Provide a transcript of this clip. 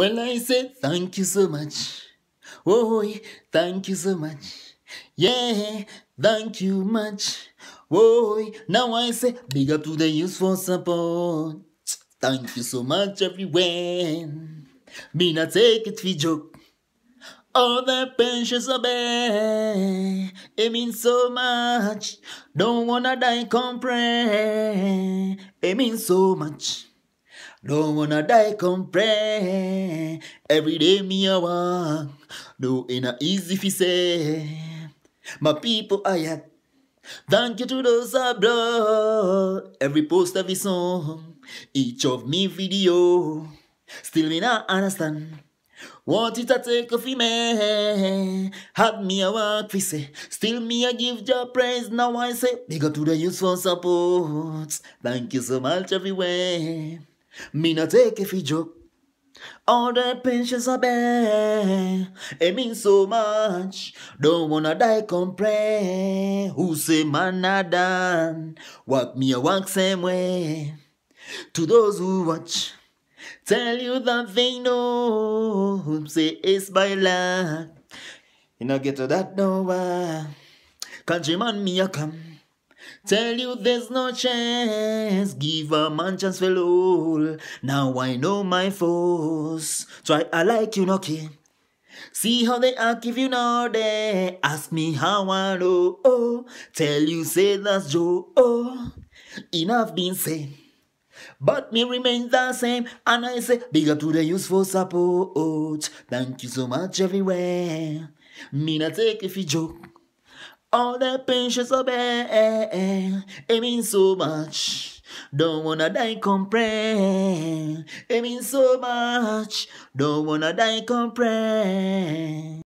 Well, I say thank you so much. Oh, thank you so much. Yeah, thank you much. Oh, now I say big up to the useful support. Thank you so much, everyone. Me not take it for joke. All the pensions are bad. It means so much. Don't wanna die, comprehend. It means so much. Don't wanna die complain. Every day me a walk. No in a easy fi say. My people I at. Thank you to those I blood. Every post of his song. Each of me video. Still me not understand. Want it a take of me eh? Had me a walk fi say Still me a give your praise Now I say Big up to the useful support Thank you so much everywhere me no take if he joke. All the pensions are bad. It means so much. Don't wanna die complain. Who say man I done? Walk me a walk same way. To those who watch, tell you that they know. Who say it's by luck. You not get to that no Country Countryman me a come. Tell you there's no chance, give a man chance for all. Now I know my force. Try I like you, Noki. See how they act if you know they ask me how I know. Oh, tell you say that's Joe. Oh, enough been said. But me remain the same, and I say, big up to the useful support. Thank you so much everywhere. Me not take if you joke. All that patience so bad, it means so much. Don't wanna die comprehend. It means so much. Don't wanna die comprehend.